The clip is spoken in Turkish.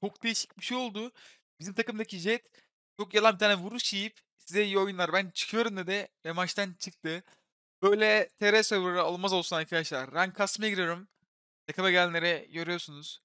Çok değişik bir şey oldu. Bizim takımdaki Jet çok yalan bir tane vuruş yiyip size iyi oyunlar ben çıkıyorum dedi ve maçtan çıktı. Böyle TR serverı olmaz olsun arkadaşlar. Rank kasmaya giriyorum. Takıma gelenleri görüyorsunuz.